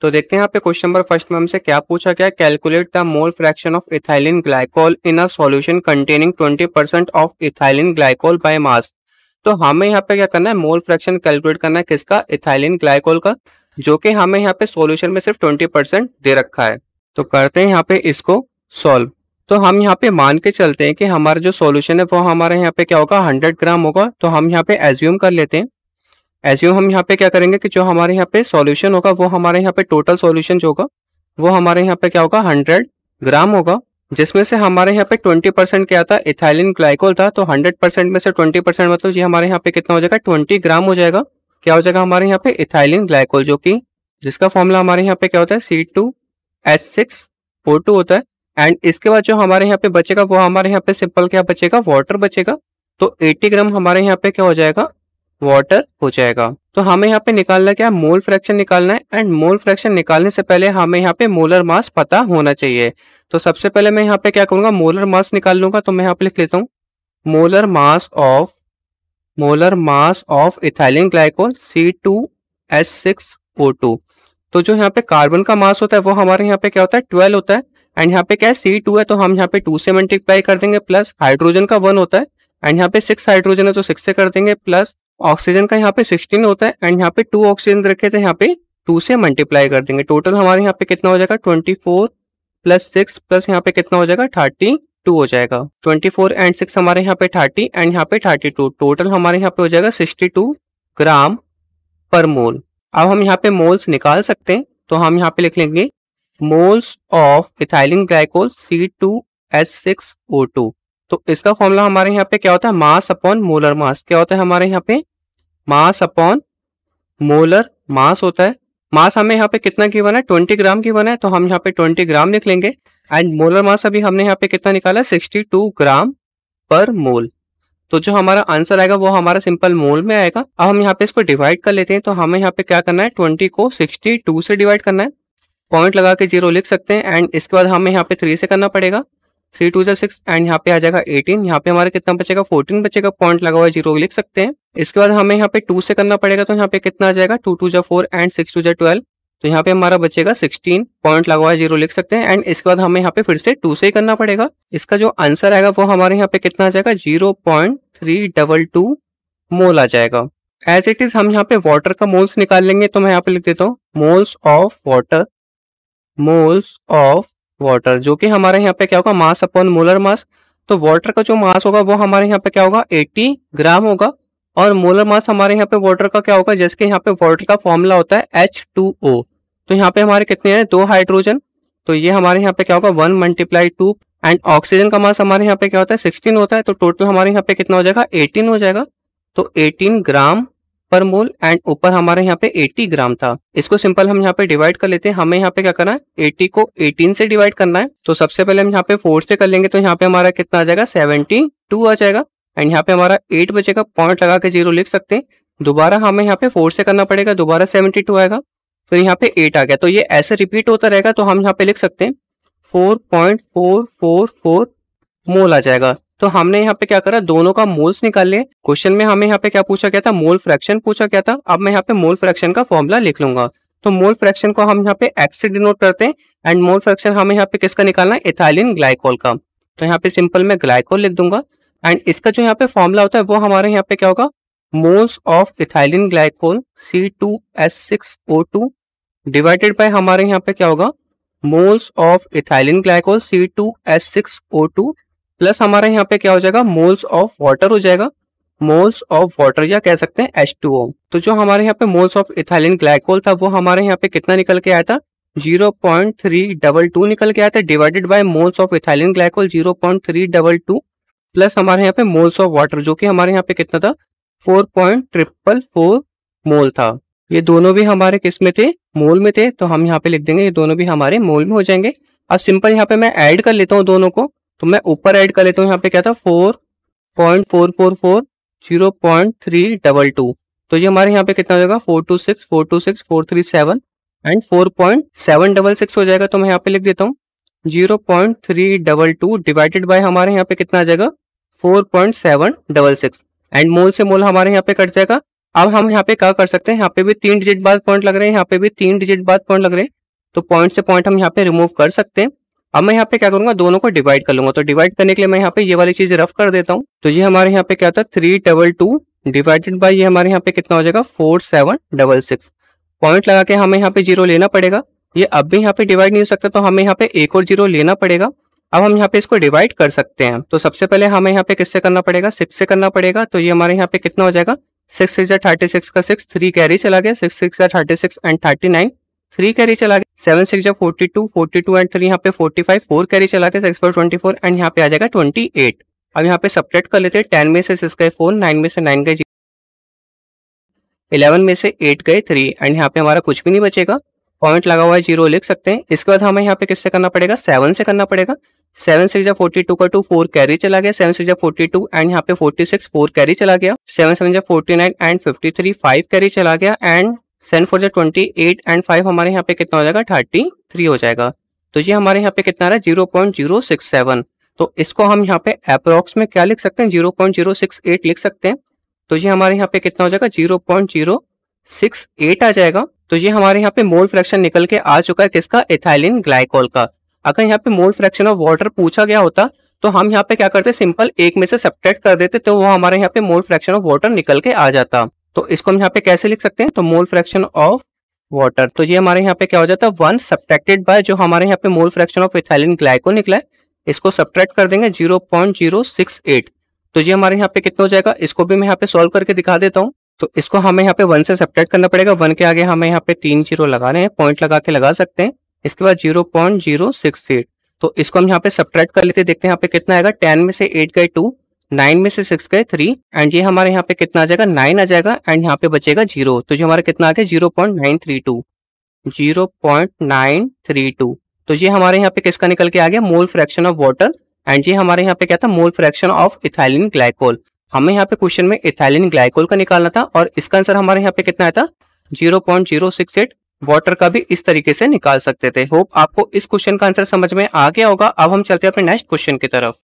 तो देखते हैं यहाँ पे क्वेश्चन नंबर फर्स्ट में हमसे क्या पूछा गया calculate the mole fraction of ethylene glycol in a solution containing 20 percent of ethylene glycol by mass तो हमें यहाँ पे क्या करना है मोल फ्रैक्शन कैलकुलेट करना है किसका इथाइलिन ग्लाइकोल का जो कि हमें यहाँ पे सोल्यूशन में सिर्फ ट्वेंटी परसेंट दे रखा है तो करते हैं यहाँ पे इसको सॉल्व तो हम यहाँ पे मान के चलते हैं कि हमारा जो सॉल्यूशन है वो हमारे यहाँ पे क्या होगा 100 ग्राम होगा तो हम यहाँ पे एज्यूम कर लेते हैं ऐसे हम यहाँ पे क्या करेंगे कि जो हमारे यहाँ पे सॉल्यूशन होगा वो हमारे यहाँ पे टोटल सॉल्यूशन जो होगा वो हमारे यहाँ पे क्या होगा हंड्रेड ग्राम होगा जिसमें से हमारे यहाँ पे ट्वेंटी परसेंट क्या था इथाइलिन ग्लाइकोल था तो हंड्रेड परसेंट में से ट्वेंटी परसेंट मतलब ये हमारे यहाँ पे कितना हो जाएगा ट्वेंटी ग्राम हो जाएगा क्या हो जाएगा हमारे यहाँ पे इथाइलिन ग्लाइकोल जो कि जिसका फॉर्मूला हमारे यहाँ पे क्या होता है सी टू सिक्स टू होता है एंड इसके बाद जो हमारे यहाँ पे बचेगा वो हमारे यहाँ पे सिंपल क्या बचेगा वाटर बचेगा तो 80 ग्राम हमारे यहाँ पे क्या हो जाएगा वाटर हो जाएगा तो हमें यहाँ पे निकालना क्या मोल फ्रैक्शन निकालना है एंड मोल फ्रैक्शन निकालने से पहले हमें यहाँ पे मोलर मास पता होना चाहिए तो सबसे पहले मैं यहाँ पे क्या करूंगा मोलर मास निकाल लूंगा तो मैं यहाँ पे लिख लेता हूँ molar mass of molar mass of ethylene glycol C two S six O two तो जो यहाँ पे कार्बन का मास होता है वो हमारे यहाँ पे क्या होता है ट्वेल्व होता है एंड यहाँ पे क्या है सी टू है तो हम यहाँ पे टू से मल्टीप्लाई कर देंगे प्लस हाइड्रोजन का वन होता है एंड यहाँ पे सिक्स हाइड्रोजन है तो सिक्स से कर देंगे प्लस ऑक्सीजन का यहाँ पे सिक्सटीन होता है एंड यहाँ पे टू ऑक्सीजन रखे थे यहाँ पे टू से मल्टीप्लाई कर देंगे टोटल हमारे यहाँ पे कितना हो जाएगा twenty four plus six plus यहाँ पे कितना हो जाएगा थर्टी टू हो जाएगा ट्वेंटी फोर एंड सिक्स हमारे यहाँ पे थर्टी एंड यहाँ पे थर्टी टू टोटल हमारे यहाँ पे हो जाएगा सिक्सटी टू ग्राम पर मोल अब हम यहाँ पे मोल्स निकाल सकते हैं तो हम यहाँ पे लिख लेंगे moles of ethylene glycol C two S six O two तो इसका फॉर्मूला हमारे यहाँ पे क्या होता है मास अपॉन मोलर मास क्या होता है हमारे यहाँ पे मास अपॉन मोलर मास होता है मास हमें यहाँ पे कितना गिवन है ट्वेंटी ग्राम गिवन है तो हम यहाँ पे ट्वेंटी ग्राम लिख लेंगे एंड मोलर मास अभी हमने यहाँ पे कितना निकाला सिक्सटी टू ग्राम पर मोल तो जो हमारा आंसर आएगा वो हमारा सिंपल मोल में आएगा अब हम यहाँ पे इसको डिवाइड कर लेते हैं तो हमें यहाँ पे क्या करना है ट्वेंटी को सिक्सटी टू से डिवाइड करना है पॉइंट लगा के जीरो लिख सकते हैं एंड इसके बाद हमें यहाँ पे थ्री से करना पड़ेगा थ्री टू जो सिक्स एंड यहाँ पे आ जाएगा एटीन यहाँ पे हमारा कितना बचेगा फोर्टीन बचेगा पॉइंट लगा हुआ जीरो लिख सकते हैं इसके बाद हमें यहाँ पे टू से करना पड़ेगा तो यहाँ पे कितना आ जाएगा टू टू जो फोर एंड सिक्स टू जो ट्वेल्व तो यहाँ पे हमारा बचेगा सिक्सटीन पॉइंट लगा हुआ जीरो लिख सकते हैं एंड इसके बाद हमें यहाँ पे फिर से टू से ही करना पड़ेगा इसका जो आंसर आएगा वो हमारे यहाँ पे कितना आ जाएगा zero point three double two mole आ जाएगा एज इट इज हम यहाँ पे वाटर का मोल्स निकाल लेंगे तो मैं यहाँ पे लिख देता हूँ moles of water moles of water जो कि हमारे यहाँ पे क्या होगा मास अपॉन मोलर मास तो वाटर का जो मास होगा वो हमारे यहाँ पे क्या होगा 80 ग्राम होगा और मोलर मास हमारे यहाँ पे वाटर का क्या होगा जैसे कि यहाँ पे वाटर का फॉर्मूला होता है एच टू ओ तो यहाँ पे हमारे कितने हैं दो हाइड्रोजन तो ये हमारे यहाँ पे क्या होगा one multiply two and oxygen का मास हमारे यहाँ पे क्या होता है सिक्सटीन होता है तो टोटल हमारे यहाँ पे कितना हो जाएगा एटीन हो जाएगा तो एटीन ग्राम पर मोल एंड ऊपर हमारे यहाँ पे 80 ग्राम था इसको सिंपल हम यहाँ पे डिवाइड कर लेते हैं हमें यहाँ पे क्या करना है 80 को 18 से डिवाइड करना है तो सबसे पहले हम यहाँ पे 4 से कर लेंगे तो यहाँ पे हमारा कितना आ जाएगा 72 आ जाएगा एंड यहाँ पे हमारा 8 बचेगा पॉइंट लगा के जीरो लिख सकते हैं दोबारा हमें यहाँ पे फोर से करना पड़ेगा दोबारा सेवेंटी आएगा फिर यहाँ पे एट आ गया तो ये ऐसे रिपीट होता रहेगा तो हम यहाँ पे लिख सकते हैं फोर मोल आ जाएगा तो हमने यहाँ पे क्या करा दोनों का मोल्स निकाल लिया क्वेश्चन में हमें यहाँ पे क्या पूछा गया था मोल फ्रैक्शन पूछा गया था अब मैं यहाँ पे मोल फ्रैक्शन का फॉर्मूला लिख लूंगा तो मोल फ्रैक्शन को हम यहाँ पे एक्स से डिनोट करते हैं एंड मोल फ्रैक्शन हमें यहाँ पे किसका निकालना है इथाइलिन ग्लाइकोल का तो यहाँ पे सिंपल मैं ग्लाइकोल लिख दूंगा एंड इसका जो यहाँ पे फॉर्मूला होता है वो हमारे यहाँ पे क्या होगा moles of ethylene glycol C two S six O two divided by हमारे यहाँ पे क्या होगा moles of ethylene glycol C two S six O two plus हमारे यहाँ पे क्या हो जाएगा मोल्स ऑफ वाटर हो जाएगा मोल्स ऑफ वाटर या कह सकते हैं एच तो जो हमारे यहाँ पे मोल्स ऑफ इथाइलिन ग्लाइकोल था वो हमारे यहाँ पे कितना निकल के आया था 0.322 निकल के आया था divided by moles of ethylene glycol 0.322 plus हमारे यहाँ पे मोल्स ऑफ वाटर जो कि हमारे यहाँ पे कितना था फोर मोल था ये दोनों भी हमारे किस में थे मोल में थे तो हम यहाँ पे लिख देंगे ये दोनों भी हमारे मोल में हो जाएंगे अब सिंपल यहाँ पे मैं ऐड कर लेता हूँ दोनों को तो मैं ऊपर ऐड कर लेता हूँ यहाँ पे क्या था four point four four four zero point three double two तो ये हमारे यहाँ पे कितना हो जाएगा four two six four two six four three seven and four point seven double six हो जाएगा तो मैं यहाँ पे लिख देता हूँ zero point three double two divided by हमारे यहाँ पे कितना आ जाएगा four point seven double six and mole से मोल हमारे यहाँ पे कट जाएगा अब हम यहाँ पे क्या कर सकते हैं यहाँ पे भी तीन डिजिट बाद पॉइंट लग रहे हैं यहाँ पे भी तीन डिजिट बाद पॉइंट लग रहे हैं तो पॉइंट से पॉइंट हम यहाँ पे रिमूव कर सकते हैं अब मैं यहाँ पे क्या करूंगा दोनों को डिवाइड कर लूंगा तो डिवाइड करने के लिए मैं यहाँ पे ये वाली चीज रफ कर देता हूँ तो ये हमारे यहाँ पे क्या होता है three double two divided by ये हमारे यहाँ पे कितना हो जाएगा four seven double six point लगा के हमें यहाँ पे जीरो लेना पड़ेगा ये अब भी यहाँ पे डिवाइड नहीं हो सकता तो हमें यहाँ पे एक और जीरो लेना पड़ेगा अब हम यहाँ पे इसको डिवाइड कर सकते हैं तो सबसे पहले हमें यहाँ पे किससे करना पड़ेगा सिक्स से करना पड़ेगा तो ये हमारे यहाँ पे कितना हो जाएगा सिक्स सिक्स थर्टी सिक्स का सिक्स थ्री कैरी चला गया six six thirty six and thirty nine three carry चला गया सेवन सिक्स जब forty two forty two and three यहाँ पे फोर्टी फाइव फोर कैरी चला के six four twenty four and यहाँ पे आ जाएगा ट्वेंटी एट अब यहाँ पे सपरेट कर लेते हैं टेन में से सिक्स गए फोर नाइन में से नाइन गए इलेवन में से एट गए थ्री एंड यहाँ पे हमारा कुछ भी नहीं बचेगा पॉइंट लगा हुआ है जीरो लिख सकते हैं इसके बाद हमें यहाँ पे किससे करना पड़ेगा सेवन से करना पड़ेगा सेवन सिक्स या फोर्टी टू का टू फोर कैरी चला गया सेवन सिक्स या फोर्टी टू एंड यहाँ पे फोर्टी सिक्स फोर कैरी चला गया सेवन सेवन या forty nine and fifty three five carry चला गया एंड सेवन फोर जो ट्वेंटी एट एंड फाइव हमारे यहाँ पे कितना हो जाएगा थर्टी थ्री हो जाएगा तो ये हमारे यहाँ पे कितना रहा है zero point zero six seven तो इसको हम यहाँ पे अप्रोक्स में क्या लिख सकते हैं zero point zero six eight लिख सकते हैं तो ये हमारे यहाँ पे कितना हो जाएगा zero point zero six eight आ जाएगा तो ये हमारे यहाँ पे मोल फ्रैक्शन निकल के आ चुका है किसका इथाइलिन ग्लाइकोल का अगर यहाँ पे मोल फ्रैक्शन ऑफ वाटर पूछा गया होता तो हम यहाँ पे क्या करते सिंपल एक में से सेपरेट कर देते तो वो हमारे यहाँ पे मोल फ्रैक्शन ऑफ वाटर निकल के आ जाता तो इसको हम यहाँ पे कैसे लिख सकते हैं तो मोल फ्रैक्शन ऑफ वाटर तो ये हमारे यहाँ पे क्या हो जाता है वन सब्ट्रैक्टेड बाय जो हमारे यहाँ पे mole fraction of ethylene glycol निकला है इसको सब्ट्रैक्ट कर देंगे zero point zero six eight तो ये हमारे यहाँ पे कितना हो जाएगा इसको भी मैं यहाँ पे सॉल्व करके दिखा देता हूँ तो इसको हमें यहाँ पे वन से सब्ट्रैक्ट करना पड़ेगा वन के आगे हमें यहाँ पे तीन जीरो लगा रहे हैं पॉइंट लगा के लगा सकते हैं इसके बाद zero point zero six eight तो इसको हम यहाँ पे सब्ट्रैक्ट कर लेते हैं देखते हैं यहाँ पे कितना आएगा टेन में से एट गए टू नाइन में से सिक्स गए थ्री एंड ये हमारे यहाँ पे कितना आ जाएगा नाइन आ जाएगा एंड यहाँ पे बचेगा जीरो तो ये हमारा कितना आ गया zero point nine three two zero point nine three two तो ये हमारे यहाँ पे किसका निकल के आ गया mole fraction of water and ये हमारे यहाँ पे क्या था mole fraction of ethylene glycol हमें यहाँ पे क्वेश्चन में इथाइलिन ग्लाइकोल का निकालना था और इसका आंसर हमारे यहाँ पे कितना आया था zero point zero six eight water का भी इस तरीके से निकाल सकते थे होप आपको इस क्वेश्चन का आंसर समझ में आ गया होगा अब हम चलते हैं अपने नेक्स्ट क्वेश्चन की तरफ